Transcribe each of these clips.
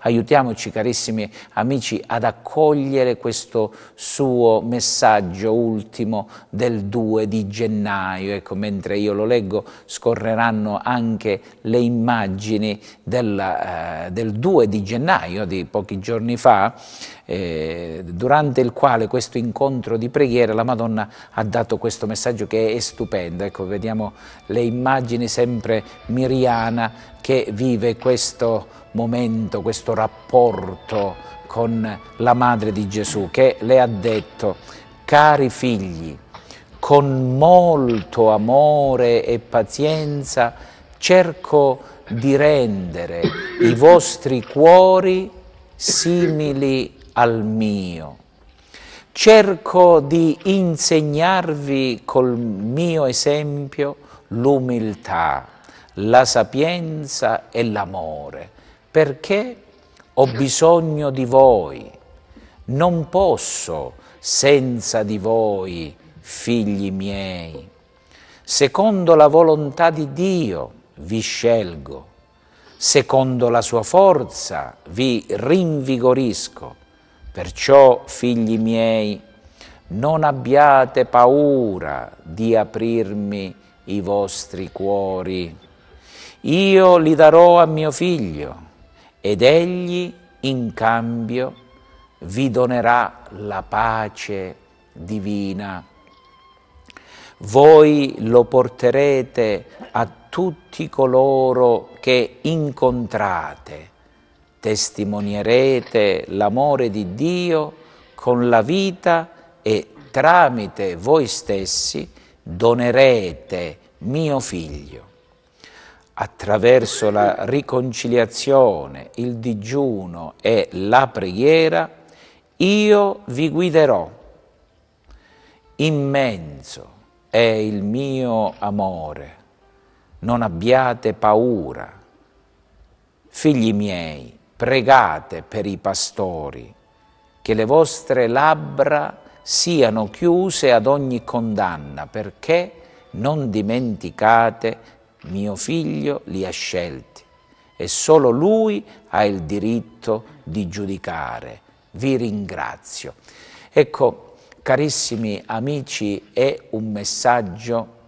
aiutiamoci carissimi amici ad accogliere questo suo messaggio ultimo del 2 di gennaio. Ecco, mentre io lo leggo scorreranno anche le immagini della, eh, del 2 di gennaio di pochi giorni fa, eh, durante il quale questo incontro di preghiera la Madonna ha dato questo messaggio che è stupendo. Ecco, vediamo le immagini sempre miriana che vive questo momento, questo rapporto con la madre di Gesù, che le ha detto, cari figli, con molto amore e pazienza cerco di rendere i vostri cuori simili al mio. Cerco di insegnarvi col mio esempio l'umiltà la sapienza e l'amore, perché ho bisogno di voi, non posso senza di voi, figli miei. Secondo la volontà di Dio vi scelgo, secondo la sua forza vi rinvigorisco. Perciò, figli miei, non abbiate paura di aprirmi i vostri cuori io li darò a mio figlio ed egli in cambio vi donerà la pace divina. Voi lo porterete a tutti coloro che incontrate, testimonierete l'amore di Dio con la vita e tramite voi stessi donerete mio figlio attraverso la riconciliazione, il digiuno e la preghiera, io vi guiderò. Immenso è il mio amore, non abbiate paura. Figli miei, pregate per i pastori, che le vostre labbra siano chiuse ad ogni condanna, perché non dimenticate mio figlio li ha scelti e solo lui ha il diritto di giudicare. Vi ringrazio. Ecco, carissimi amici, è un messaggio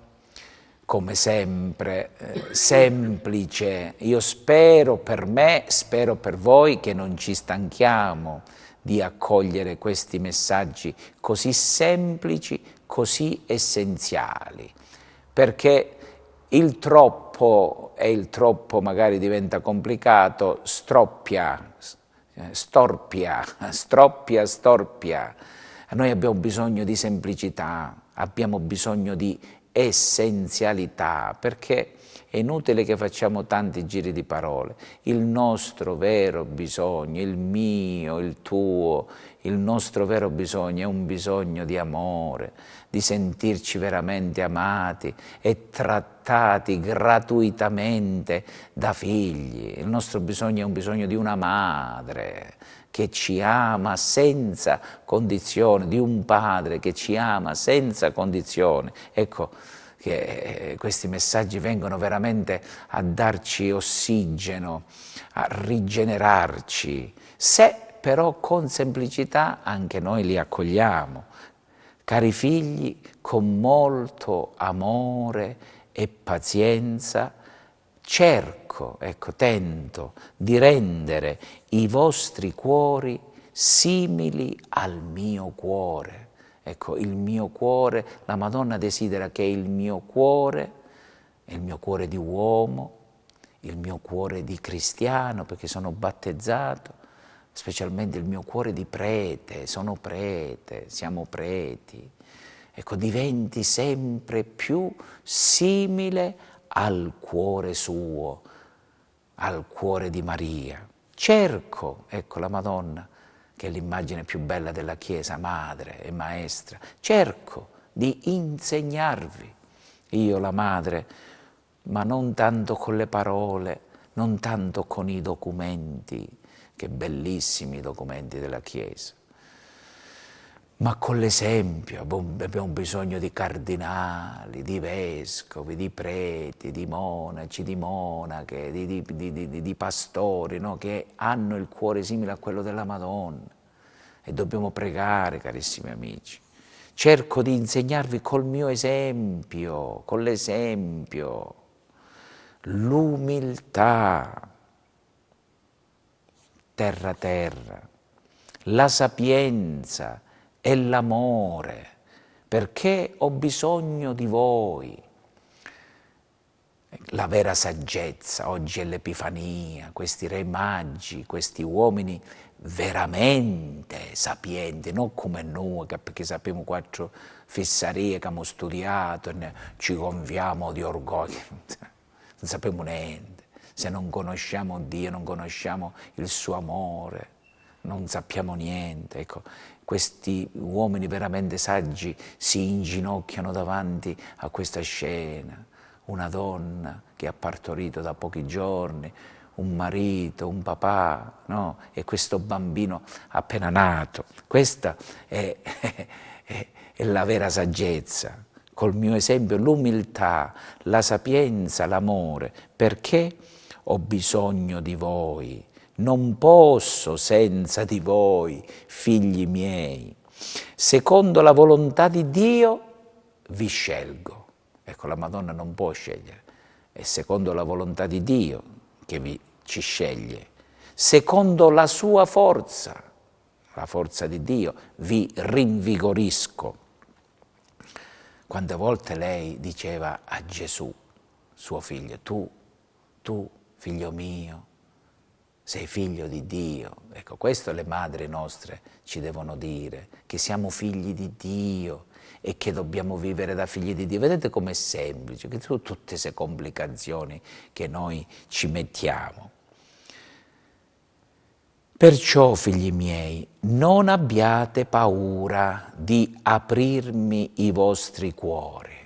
come sempre, eh, semplice. Io spero per me, spero per voi che non ci stanchiamo di accogliere questi messaggi così semplici, così essenziali, perché il troppo e il troppo magari diventa complicato, stroppia, storpia, stroppia, storpia. Noi abbiamo bisogno di semplicità, abbiamo bisogno di essenzialità, perché è inutile che facciamo tanti giri di parole. Il nostro vero bisogno, il mio, il tuo, il nostro vero bisogno è un bisogno di amore, di sentirci veramente amati e trattati gratuitamente da figli. Il nostro bisogno è un bisogno di una madre che ci ama senza condizione, di un padre che ci ama senza condizione. Ecco che eh, questi messaggi vengono veramente a darci ossigeno, a rigenerarci, se però con semplicità anche noi li accogliamo. Cari figli, con molto amore e pazienza cerco, ecco, tento di rendere i vostri cuori simili al mio cuore. Ecco, il mio cuore, la Madonna desidera che il mio cuore, il mio cuore di uomo, il mio cuore di cristiano, perché sono battezzato, specialmente il mio cuore di prete, sono prete, siamo preti. Ecco, diventi sempre più simile al cuore suo, al cuore di Maria. Cerco, ecco la Madonna, che è l'immagine più bella della Chiesa, madre e maestra, cerco di insegnarvi, io la madre, ma non tanto con le parole, non tanto con i documenti, che bellissimi i documenti della Chiesa, ma con l'esempio. Abbiamo bisogno di cardinali, di vescovi, di preti, di monaci, di monache, di, di, di, di pastori, no? che hanno il cuore simile a quello della Madonna. E dobbiamo pregare, carissimi amici. Cerco di insegnarvi col mio esempio, con l'esempio, l'umiltà, terra terra, la sapienza, la sapienza, è l'amore, perché ho bisogno di voi. La vera saggezza, oggi è l'Epifania, questi re maggi, questi uomini veramente sapienti, non come noi che perché sappiamo quattro fissarie che abbiamo studiato, e ci gonfiamo di orgoglio, non sappiamo niente, se non conosciamo Dio, non conosciamo il suo amore non sappiamo niente. Ecco, questi uomini veramente saggi si inginocchiano davanti a questa scena. Una donna che ha partorito da pochi giorni, un marito, un papà, no? e questo bambino appena nato. Questa è, è, è la vera saggezza. Col mio esempio, l'umiltà, la sapienza, l'amore. Perché ho bisogno di voi? Non posso senza di voi, figli miei. Secondo la volontà di Dio vi scelgo. Ecco, la Madonna non può scegliere, è secondo la volontà di Dio che vi, ci sceglie. Secondo la sua forza, la forza di Dio, vi rinvigorisco. Quante volte lei diceva a Gesù, suo figlio, tu, tu, figlio mio, sei figlio di Dio. Ecco, questo le madri nostre ci devono dire, che siamo figli di Dio e che dobbiamo vivere da figli di Dio. Vedete com'è semplice, che sono tutte queste complicazioni che noi ci mettiamo. Perciò, figli miei, non abbiate paura di aprirmi i vostri cuori